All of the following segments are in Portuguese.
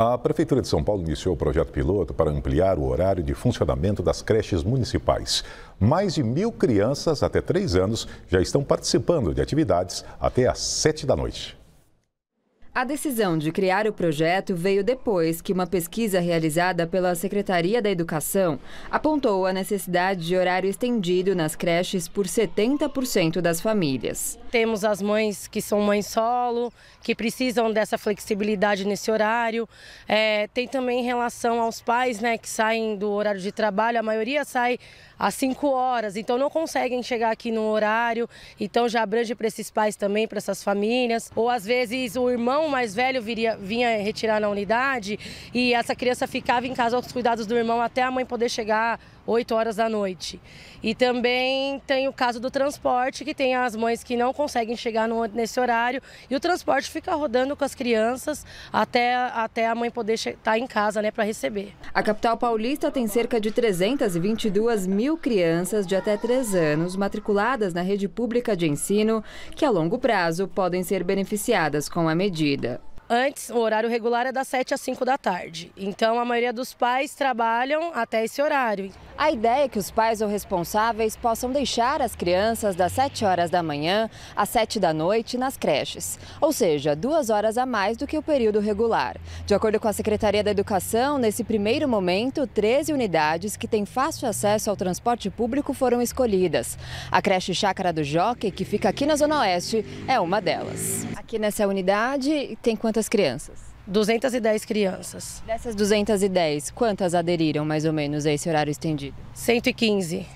A Prefeitura de São Paulo iniciou o projeto piloto para ampliar o horário de funcionamento das creches municipais. Mais de mil crianças até 3 anos já estão participando de atividades até às 7 da noite. A decisão de criar o projeto veio depois que uma pesquisa realizada pela Secretaria da Educação apontou a necessidade de horário estendido nas creches por 70% das famílias. Temos as mães que são mães solo, que precisam dessa flexibilidade nesse horário. É, tem também em relação aos pais né, que saem do horário de trabalho, a maioria sai às 5 horas, então não conseguem chegar aqui no horário, então já abrange para esses pais também, para essas famílias. Ou às vezes o irmão mais velho viria, vinha retirar na unidade e essa criança ficava em casa aos cuidados do irmão até a mãe poder chegar 8 horas da noite. E também tem o caso do transporte, que tem as mães que não conseguem chegar no, nesse horário e o transporte fica rodando com as crianças até, até a mãe poder estar tá em casa né, para receber. A capital paulista tem cerca de 322 mil crianças de até 3 anos matriculadas na rede pública de ensino que a longo prazo podem ser beneficiadas com a medida. Antes, o horário regular é das 7 às 5 da tarde. Então, a maioria dos pais trabalham até esse horário. A ideia é que os pais ou responsáveis possam deixar as crianças das 7 horas da manhã às 7 da noite nas creches, ou seja, duas horas a mais do que o período regular. De acordo com a Secretaria da Educação, nesse primeiro momento, 13 unidades que têm fácil acesso ao transporte público foram escolhidas. A creche Chácara do Jockey, que fica aqui na Zona Oeste, é uma delas. Aqui nessa unidade tem quantas quantas crianças? 210 crianças. Dessas 210, quantas aderiram mais ou menos a esse horário estendido? 115.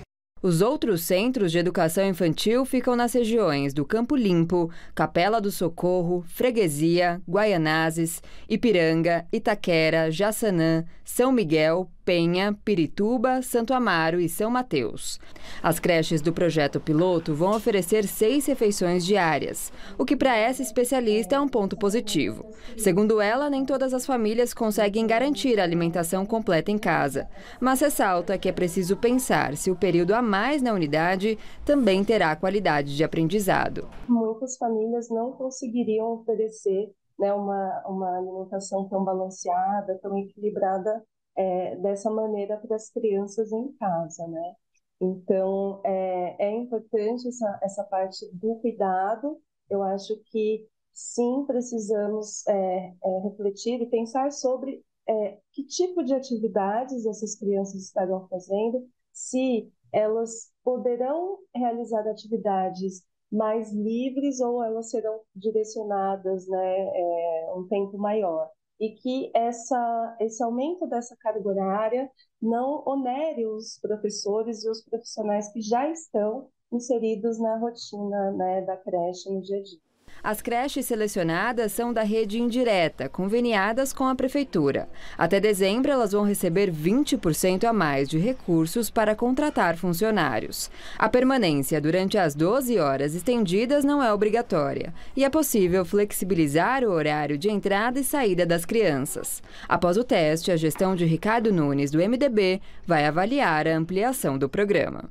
Os outros centros de educação infantil ficam nas regiões do Campo Limpo, Capela do Socorro, Freguesia, Guaianazes, Ipiranga, Itaquera, Jaçanã, São Miguel, Penha, Pirituba, Santo Amaro e São Mateus. As creches do projeto piloto vão oferecer seis refeições diárias, o que para essa especialista é um ponto positivo. Segundo ela, nem todas as famílias conseguem garantir a alimentação completa em casa, mas ressalta que é preciso pensar se o período a mais na unidade também terá qualidade de aprendizado. Muitas famílias não conseguiriam oferecer né, uma, uma alimentação tão balanceada, tão equilibrada é, dessa maneira para as crianças em casa, né? Então, é, é importante essa, essa parte do cuidado. Eu acho que sim, precisamos é, é, refletir e pensar sobre é, que tipo de atividades essas crianças estarão fazendo, se elas poderão realizar atividades mais livres ou elas serão direcionadas né, é, um tempo maior e que essa, esse aumento dessa carga horária não onere os professores e os profissionais que já estão inseridos na rotina né, da creche no dia a dia. As creches selecionadas são da rede indireta, conveniadas com a Prefeitura. Até dezembro, elas vão receber 20% a mais de recursos para contratar funcionários. A permanência durante as 12 horas estendidas não é obrigatória e é possível flexibilizar o horário de entrada e saída das crianças. Após o teste, a gestão de Ricardo Nunes, do MDB, vai avaliar a ampliação do programa.